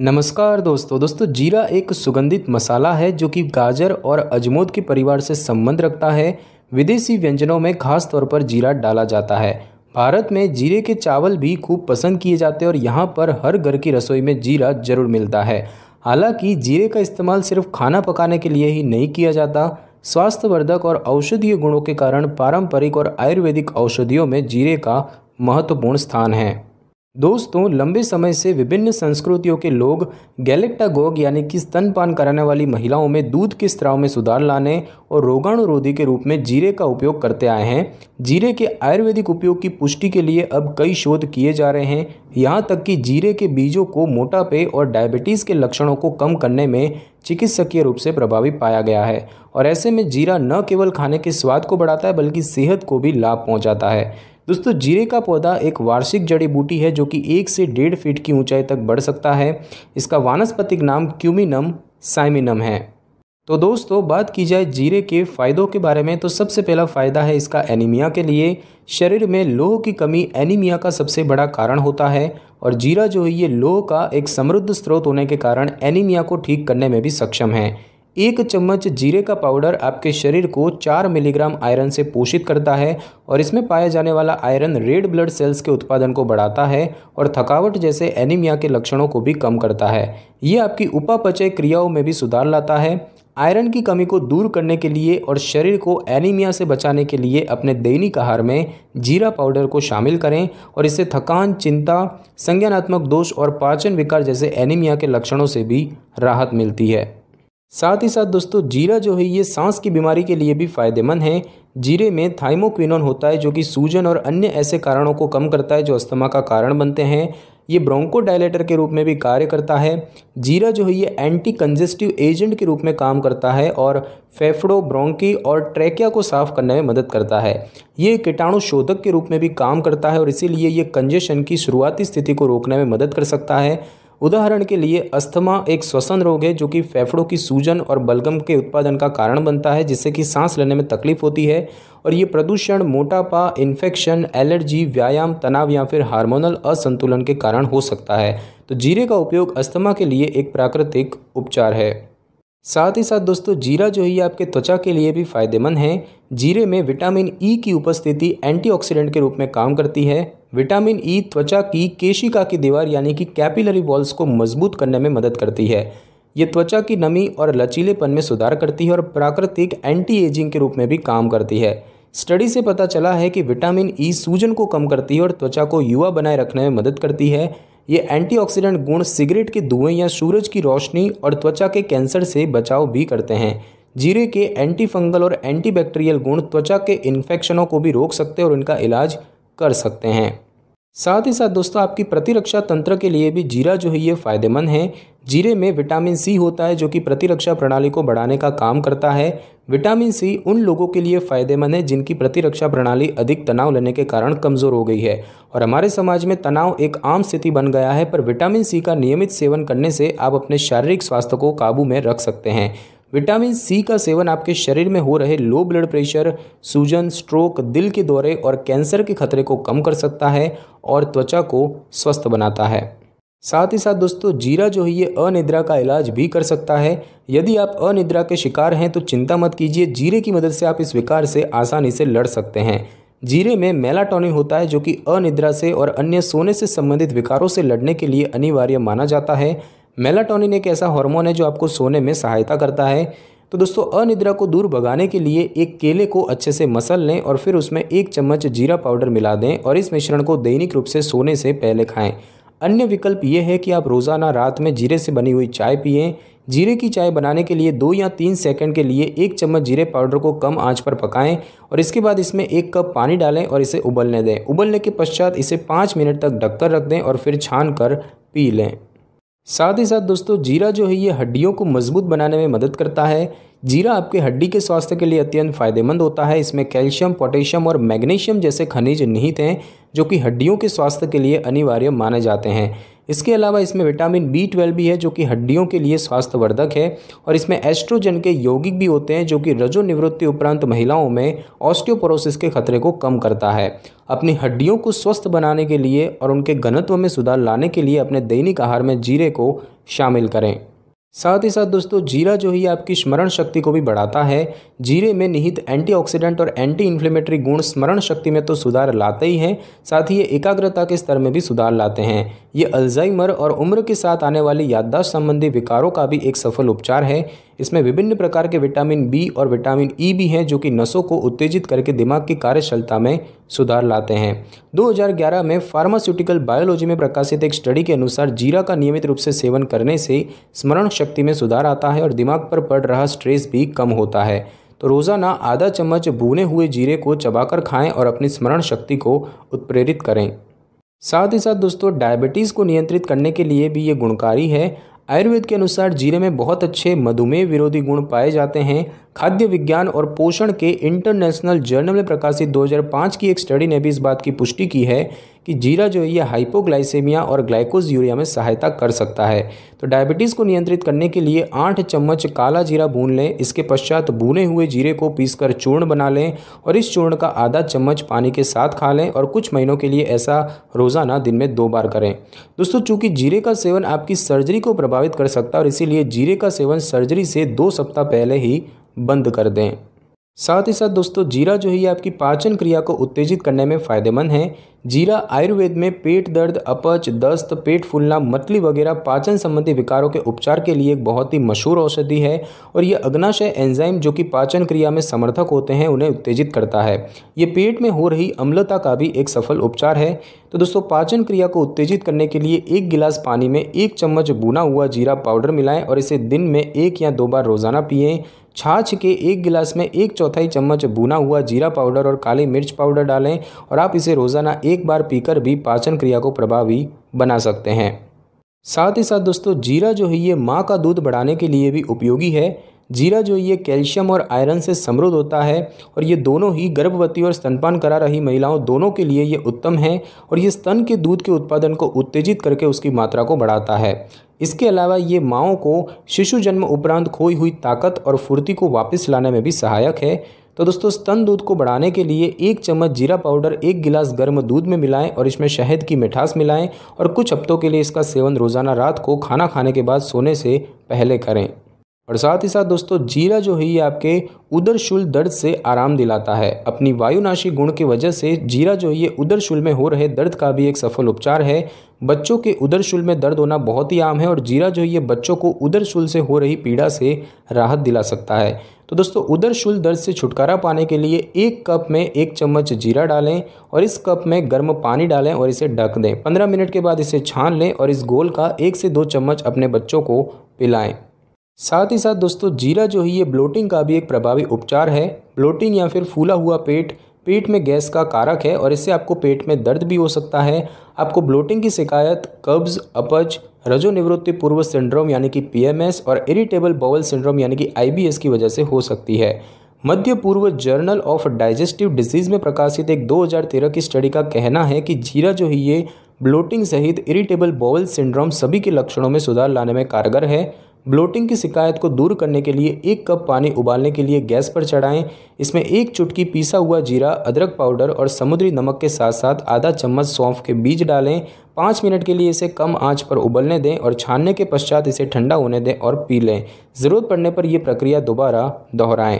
नमस्कार दोस्तों दोस्तों जीरा एक सुगंधित मसाला है जो कि गाजर और अजमोद के परिवार से संबंध रखता है विदेशी व्यंजनों में खास तौर पर जीरा डाला जाता है भारत में जीरे के चावल भी खूब पसंद किए जाते हैं और यहाँ पर हर घर की रसोई में जीरा जरूर मिलता है हालांकि जीरे का इस्तेमाल सिर्फ खाना पकाने के लिए ही नहीं किया जाता स्वास्थ्यवर्धक और औषधीय गुणों के कारण पारंपरिक और आयुर्वेदिक औषधियों में जीरे का महत्वपूर्ण स्थान है दोस्तों लंबे समय से विभिन्न संस्कृतियों के लोग गैलेक्टागोग यानी कि स्तनपान कराने वाली महिलाओं में दूध के स्त्राव में सुधार लाने और रोगाणुरोधी के रूप में जीरे का उपयोग करते आए हैं जीरे के आयुर्वेदिक उपयोग की पुष्टि के लिए अब कई शोध किए जा रहे हैं यहाँ तक कि जीरे के बीजों को मोटापे और डायबिटीज़ के लक्षणों को कम करने में चिकित्सकीय रूप से प्रभावी पाया गया है और ऐसे में जीरा न केवल खाने के स्वाद को बढ़ाता है बल्कि सेहत को भी लाभ पहुँचाता है दोस्तों जीरे का पौधा एक वार्षिक जड़ी बूटी है जो कि एक से डेढ़ फीट की ऊंचाई तक बढ़ सकता है इसका वानस्पतिक नाम क्यूमिनम साइमिनम है तो दोस्तों बात की जाए जीरे के फ़ायदों के बारे में तो सबसे पहला फ़ायदा है इसका एनीमिया के लिए शरीर में लोह की कमी एनीमिया का सबसे बड़ा कारण होता है और जीरा जो है ये लोह का एक समृद्ध स्रोत होने के कारण एनीमिया को ठीक करने में भी सक्षम है एक चम्मच जीरे का पाउडर आपके शरीर को चार मिलीग्राम आयरन से पोषित करता है और इसमें पाया जाने वाला आयरन रेड ब्लड सेल्स के उत्पादन को बढ़ाता है और थकावट जैसे एनीमिया के लक्षणों को भी कम करता है ये आपकी उपापचय क्रियाओं में भी सुधार लाता है आयरन की कमी को दूर करने के लिए और शरीर को एनीमिया से बचाने के लिए अपने दैनिक आहार में जीरा पाउडर को शामिल करें और इससे थकान चिंता संज्ञानात्मक दोष और पाचन विकार जैसे एनीमिया के लक्षणों से भी राहत मिलती है साथ ही साथ दोस्तों जीरा जो है ये सांस की बीमारी के लिए भी फायदेमंद है जीरे में थाइमोक्विनोन होता है जो कि सूजन और अन्य ऐसे कारणों को कम करता है जो अस्थमा का कारण बनते हैं ये ब्रोंको डायलेटर के रूप में भी कार्य करता है जीरा जो है ये एंटी कंजेस्टिव एजेंट के रूप में काम करता है और फेफड़ो ब्रोंकी और ट्रेकिया को साफ करने में मदद करता है ये कीटाणु शोधक के रूप में भी काम करता है और इसीलिए ये कंजेशन की शुरुआती स्थिति को रोकने में मदद कर सकता है उदाहरण के लिए अस्थमा एक श्वसन रोग है जो कि फेफड़ों की सूजन और बलगम के उत्पादन का कारण बनता है जिससे कि सांस लेने में तकलीफ होती है और ये प्रदूषण मोटापा इन्फेक्शन एलर्जी व्यायाम तनाव या फिर हार्मोनल असंतुलन के कारण हो सकता है तो जीरे का उपयोग अस्थमा के लिए एक प्राकृतिक उपचार है साथ ही साथ दोस्तों जीरा जो है आपके त्वचा के लिए भी फायदेमंद है जीरे में विटामिन ई e की उपस्थिति एंटीऑक्सीडेंट के रूप में काम करती है विटामिन ई e त्वचा की केशिका की दीवार यानी कि कैपिलरी वॉल्स को मजबूत करने में मदद करती है ये त्वचा की नमी और लचीलेपन में सुधार करती है और प्राकृतिक एंटी एजिंग के रूप में भी काम करती है स्टडी से पता चला है कि विटामिन ई e सूजन को कम करती है और त्वचा को युवा बनाए रखने में मदद करती है ये एंटीऑक्सीडेंट गुण सिगरेट के धुएं या सूरज की रोशनी और त्वचा के कैंसर से बचाव भी करते हैं जीरे के एंटी फंगल और एंटीबैक्टीरियल गुण त्वचा के इन्फेक्शनों को भी रोक सकते हैं और इनका इलाज कर सकते हैं साथ ही साथ दोस्तों आपकी प्रतिरक्षा तंत्र के लिए भी जीरा जो है ये फ़ायदेमंद है जीरे में विटामिन सी होता है जो कि प्रतिरक्षा प्रणाली को बढ़ाने का काम करता है विटामिन सी उन लोगों के लिए फ़ायदेमंद है जिनकी प्रतिरक्षा प्रणाली अधिक तनाव लेने के कारण कमज़ोर हो गई है और हमारे समाज में तनाव एक आम स्थिति बन गया है पर विटामिन सी का नियमित सेवन करने से आप अपने शारीरिक स्वास्थ्य को काबू में रख सकते हैं विटामिन सी का सेवन आपके शरीर में हो रहे लो ब्लड प्रेशर सूजन स्ट्रोक दिल के दौरे और कैंसर के खतरे को कम कर सकता है और त्वचा को स्वस्थ बनाता है साथ ही साथ दोस्तों जीरा जो है ये अनिद्रा का इलाज भी कर सकता है यदि आप अनिद्रा के शिकार हैं तो चिंता मत कीजिए जीरे की मदद से आप इस विकार से आसानी से लड़ सकते हैं जीरे में मेलाटोनिन होता है जो कि अनिद्रा से और अन्य सोने से संबंधित विकारों से लड़ने के लिए अनिवार्य माना जाता है मेलाटोनिन एक ऐसा हार्मोन है जो आपको सोने में सहायता करता है तो दोस्तों अनिद्रा को दूर भगाने के लिए एक केले को अच्छे से मसल लें और फिर उसमें एक चम्मच जीरा पाउडर मिला दें और इस मिश्रण को दैनिक रूप से सोने से पहले खाएं अन्य विकल्प ये है कि आप रोज़ाना रात में जीरे से बनी हुई चाय पिए जीरे की चाय बनाने के लिए दो या तीन सेकंड के लिए एक चम्मच जीरे पाउडर को कम आंच पर पकाएं और इसके बाद इसमें एक कप पानी डालें और इसे उबलने दें उबलने के पश्चात इसे पाँच मिनट तक ढककर रख दें और फिर छान कर पी लें साथ ही साथ दोस्तों जीरा जो है ये हड्डियों को मजबूत बनाने में मदद करता है जीरा आपके हड्डी के स्वास्थ्य के लिए अत्यंत फायदेमंद होता है इसमें कैल्शियम पोटेशियम और मैग्नीशियम जैसे खनिज निहित हैं जो कि हड्डियों के स्वास्थ्य के लिए अनिवार्य माने जाते हैं इसके अलावा इसमें विटामिन बी ट्वेल्व भी है जो कि हड्डियों के लिए स्वास्थ्यवर्धक है और इसमें एस्ट्रोजन के यौगिक भी होते हैं जो कि रजो निवृत्ति उपरांत महिलाओं में ऑस्टियोपोरोसिस के खतरे को कम करता है अपनी हड्डियों को स्वस्थ बनाने के लिए और उनके घनत्व में सुधार लाने के लिए अपने दैनिक आहार में जीरे को शामिल करें साथ ही साथ दोस्तों जीरा जो है आपकी स्मरण शक्ति को भी बढ़ाता है जीरे में निहित एंटीऑक्सीडेंट और एंटी इन्फ्लेमेटरी गुण स्मरण शक्ति में तो सुधार लाते ही हैं साथ ही ये एकाग्रता के स्तर में भी सुधार लाते हैं ये अल्जाइमर और उम्र के साथ आने वाली याददाश्त संबंधी विकारों का भी एक सफल उपचार है इसमें विभिन्न प्रकार के विटामिन बी और विटामिन ई e भी हैं जो कि नसों को उत्तेजित करके दिमाग की कार्यक्षमता में सुधार लाते हैं 2011 में फार्मास्यूटिकल बायोलॉजी में प्रकाशित एक स्टडी के अनुसार जीरा का नियमित रूप से सेवन करने से स्मरण शक्ति में सुधार आता है और दिमाग पर पड़ रहा स्ट्रेस भी कम होता है तो रोज़ाना आधा चम्मच भुने हुए जीरे को चबाकर खाएं और अपनी स्मरण शक्ति को उत्प्रेरित करें साथ ही साथ दोस्तों डायबिटीज़ को नियंत्रित करने के लिए भी ये गुणकारी है आयुर्वेद के अनुसार जीरे में बहुत अच्छे मधुमेह विरोधी गुण पाए जाते हैं खाद्य विज्ञान और पोषण के इंटरनेशनल जर्नल में प्रकाशित 2005 की एक स्टडी ने भी इस बात की पुष्टि की है कि जीरा जो है ये हाइपोग्लाइसेमिया और ग्लाइकोज यूरिया में सहायता कर सकता है तो डायबिटीज़ को नियंत्रित करने के लिए आठ चम्मच काला जीरा भून लें इसके पश्चात भुने हुए जीरे को पीसकर चूर्ण बना लें और इस चूर्ण का आधा चम्मच पानी के साथ खा लें और कुछ महीनों के लिए ऐसा रोज़ाना दिन में दो बार करें दोस्तों चूँकि जीरे का सेवन आपकी सर्जरी को प्रभावित कर सकता है और इसीलिए जीरे का सेवन सर्जरी से दो सप्ताह पहले ही बंद कर दें साथ ही साथ दोस्तों जीरा जो है ये आपकी पाचन क्रिया को उत्तेजित करने में फ़ायदेमंद है जीरा आयुर्वेद में पेट दर्द अपच दस्त पेट फूलना मतली वगैरह पाचन संबंधी विकारों के उपचार के लिए एक बहुत ही मशहूर औषधि है और यह अग्नाशय एंजाइम जो कि पाचन क्रिया में समर्थक होते हैं उन्हें उत्तेजित करता है ये पेट में हो रही अम्लता का भी एक सफल उपचार है तो दोस्तों पाचन क्रिया को उत्तेजित करने के लिए एक गिलास पानी में एक चम्मच बुना हुआ जीरा पाउडर मिलाएं और इसे दिन में एक या दो बार रोजाना पिएं छाछ के एक गिलास में एक चौथाई चम्मच बुना हुआ जीरा पाउडर और काली मिर्च पाउडर डालें और आप इसे रोजाना एक एक बार पीकर भी पाचन क्रिया को प्रभावी बना सकते हैं साथ ही साथ दोस्तों जीरा जो है ये माँ का दूध बढ़ाने के लिए भी उपयोगी है जीरा जो ये कैल्शियम और आयरन से समृद्ध होता है और ये दोनों ही गर्भवती और स्तनपान करा रही महिलाओं दोनों के लिए ये उत्तम है और ये स्तन के दूध के उत्पादन को उत्तेजित करके उसकी मात्रा को बढ़ाता है इसके अलावा ये माओ को शिशु जन्म उपरांत खोई हुई ताकत और फुर्ती को वापस लाने में भी सहायक है तो दोस्तों स्तन दूध को बढ़ाने के लिए एक चम्मच जीरा पाउडर एक गिलास गर्म दूध में मिलाएं और इसमें शहद की मिठास मिलाएं और कुछ हफ्तों के लिए इसका सेवन रोज़ाना रात को खाना खाने के बाद सोने से पहले करें और साथ ही साथ दोस्तों जीरा जो है ये आपके उदर शुल दर्द से आराम दिलाता है अपनी वायुनाशी गुण की वजह से जीरा जो है ये उदर शुल में हो रहे दर्द का भी एक सफल उपचार है बच्चों के उदर शुल में दर्द होना बहुत ही आम है और जीरा जो है ये बच्चों को उदर शुल से हो रही पीड़ा से राहत दिला सकता है तो दोस्तों उधर शुल दर्द से छुटकारा पाने के लिए एक कप में एक चम्मच जीरा डालें और इस कप में गर्म पानी डालें और इसे ढक दें पंद्रह मिनट के बाद इसे छान लें और इस गोल का एक से दो चम्मच अपने बच्चों को पिलाएं साथ ही साथ दोस्तों जीरा जो है ये ब्लोटिंग का भी एक प्रभावी उपचार है ब्लोटिंग या फिर फूला हुआ पेट पेट में गैस का कारक है और इससे आपको पेट में दर्द भी हो सकता है आपको ब्लोटिंग की शिकायत कब्ज अपच रजोनिवृत्ति पूर्व सिंड्रोम यानी कि पीएमएस और इरिटेबल बॉवल सिंड्रोम यानी कि आईबीएस की वजह से हो सकती है मध्य पूर्व जर्नल ऑफ डाइजेस्टिव डिजीज़ में प्रकाशित एक 2013 की स्टडी का कहना है कि जीरा जो है ये ब्लोटिंग सहित इरिटेबल बॉवल सिंड्रोम सभी के लक्षणों में सुधार लाने में कारगर है ब्लोटिंग की शिकायत को दूर करने के लिए एक कप पानी उबालने के लिए गैस पर चढ़ाएं इसमें एक चुटकी पीसा हुआ जीरा अदरक पाउडर और समुद्री नमक के साथ साथ आधा चम्मच सौंफ के बीज डालें पाँच मिनट के लिए इसे कम आंच पर उबलने दें और छानने के पश्चात इसे ठंडा होने दें और पी लें ज़रूरत पड़ने पर यह प्रक्रिया दोबारा दोहराएं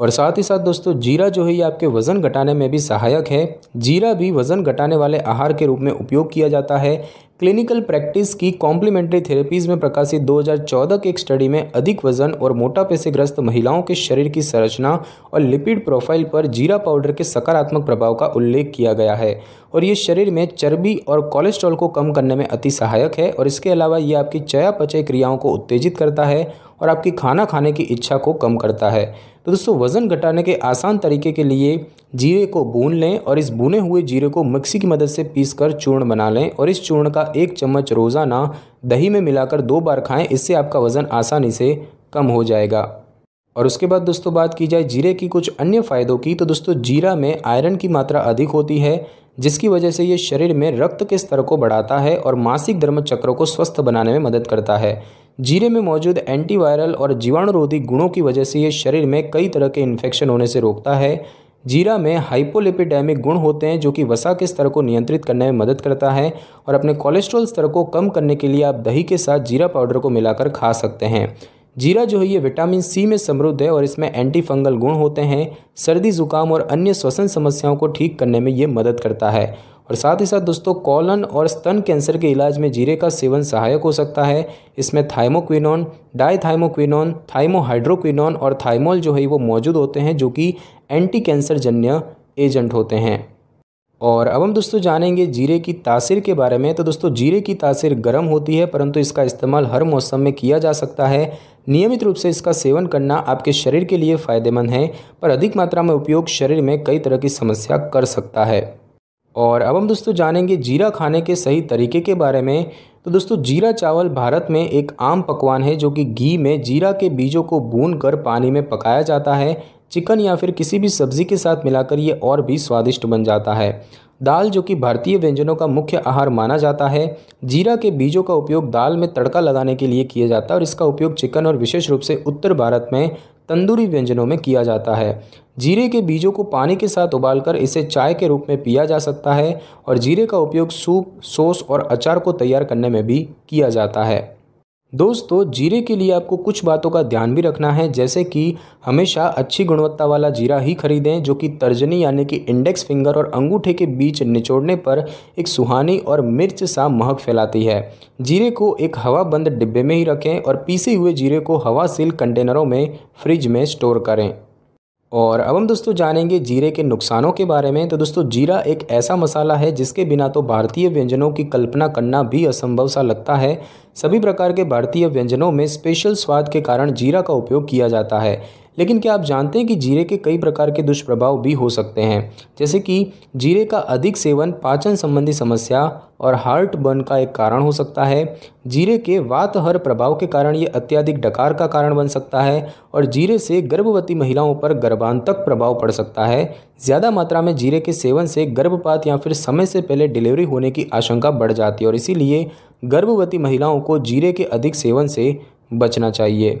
और साथ ही साथ दोस्तों जीरा जो है ये आपके वज़न घटाने में भी सहायक है जीरा भी वज़न घटाने वाले आहार के रूप में उपयोग किया जाता है क्लिनिकल प्रैक्टिस की कॉम्प्लीमेंट्री थेरेपीज़ में प्रकाशित 2014 के एक स्टडी में अधिक वजन और मोटापे से ग्रस्त महिलाओं के शरीर की संरचना और लिपिड प्रोफाइल पर जीरा पाउडर के सकारात्मक प्रभाव का उल्लेख किया गया है और ये शरीर में चर्बी और कोलेस्ट्रॉल को कम करने में अति सहायक है और इसके अलावा ये आपकी चयापचय क्रियाओं को उत्तेजित करता है और आपकी खाना खाने की इच्छा को कम करता है तो दोस्तों वज़न घटाने के आसान तरीके के लिए जीरे को भून लें और इस भुने हुए जीरे को मिक्सी की मदद से पीस कर चूर्ण बना लें और इस चूर्ण का एक चम्मच रोज़ाना दही में मिलाकर दो बार खाएं इससे आपका वज़न आसानी से कम हो जाएगा और उसके बाद दोस्तों बात की जाए जीरे की कुछ अन्य फ़ायदों की तो दोस्तों जीरा में आयरन की मात्रा अधिक होती है जिसकी वजह से ये शरीर में रक्त के स्तर को बढ़ाता है और मासिक धर्म चक्र को स्वस्थ बनाने में मदद करता है जीरे में मौजूद एंटीवायरल और जीवाणुरोधी गुणों की वजह से ये शरीर में कई तरह के इन्फेक्शन होने से रोकता है जीरा में हाइपोलिपिडेमिक गुण होते हैं जो कि वसा के स्तर को नियंत्रित करने में मदद करता है और अपने कोलेस्ट्रॉल स्तर को कम करने के लिए आप दही के साथ जीरा पाउडर को मिलाकर खा सकते हैं जीरा जो है ये विटामिन सी में समृद्ध है और इसमें एंटी फंगल गुण होते हैं सर्दी जुकाम और अन्य श्वसन समस्याओं को ठीक करने में ये मदद करता है और साथ ही साथ दोस्तों कॉलन और स्तन कैंसर के इलाज में जीरे का सेवन सहायक हो सकता है इसमें थाइमोक्विनोन डाइथाइमोक्विनोन थाइमोहाइड्रोक्विनोन और थाइमोल जो है वो मौजूद होते हैं जो कि एंटी कैंसर जन्य एजेंट होते हैं और अब हम दोस्तों जानेंगे जीरे की तासीर के बारे में तो दोस्तों जीरे की तासीर गर्म होती है परंतु इसका इस्तेमाल हर मौसम में किया जा सकता है नियमित रूप से इसका सेवन करना आपके शरीर के लिए फ़ायदेमंद है पर अधिक मात्रा में उपयोग शरीर में कई तरह की समस्या कर सकता है और अब हम दोस्तों जानेंगे जीरा खाने के सही तरीके के बारे में तो दोस्तों जीरा चावल भारत में एक आम पकवान है जो कि घी में जीरा के बीजों को भून कर पानी में पकाया जाता है चिकन या फिर किसी भी सब्जी के साथ मिलाकर ये और भी स्वादिष्ट बन जाता है दाल जो कि भारतीय व्यंजनों का मुख्य आहार माना जाता है जीरा के बीजों का उपयोग दाल में तड़का लगाने के लिए किया जाता है और इसका उपयोग चिकन और विशेष रूप से उत्तर भारत में तंदूरी व्यंजनों में किया जाता है जीरे के बीजों को पानी के साथ उबालकर इसे चाय के रूप में पिया जा सकता है और जीरे का उपयोग सूप सॉस और अचार को तैयार करने में भी किया जाता है दोस्तों जीरे के लिए आपको कुछ बातों का ध्यान भी रखना है जैसे कि हमेशा अच्छी गुणवत्ता वाला जीरा ही खरीदें जो कि तर्जनी यानी कि इंडेक्स फिंगर और अंगूठे के बीच निचोड़ने पर एक सुहानी और मिर्च सा महक फैलाती है जीरे को एक हवा बंद डिब्बे में ही रखें और पीसे हुए जीरे को हवा सील कंटेनरों में फ्रिज में स्टोर करें और अब हम दोस्तों जानेंगे जीरे के नुकसानों के बारे में तो दोस्तों जीरा एक ऐसा मसाला है जिसके बिना तो भारतीय व्यंजनों की कल्पना करना भी असंभव सा लगता है सभी प्रकार के भारतीय व्यंजनों में स्पेशल स्वाद के कारण जीरा का उपयोग किया जाता है लेकिन क्या आप जानते हैं कि जीरे के कई प्रकार के दुष्प्रभाव भी हो सकते हैं जैसे कि जीरे का अधिक सेवन पाचन संबंधी समस्या और हार्ट बर्न का एक कारण हो सकता है जीरे के वातहर प्रभाव के कारण ये अत्यधिक डकार का कारण बन सकता है और जीरे से गर्भवती महिलाओं पर गर्भांतक प्रभाव पड़ सकता है ज़्यादा मात्रा में जीरे के सेवन से गर्भपात या फिर समय से पहले डिलीवरी होने की आशंका बढ़ जाती है और इसीलिए गर्भवती महिलाओं को जीरे के अधिक सेवन से बचना चाहिए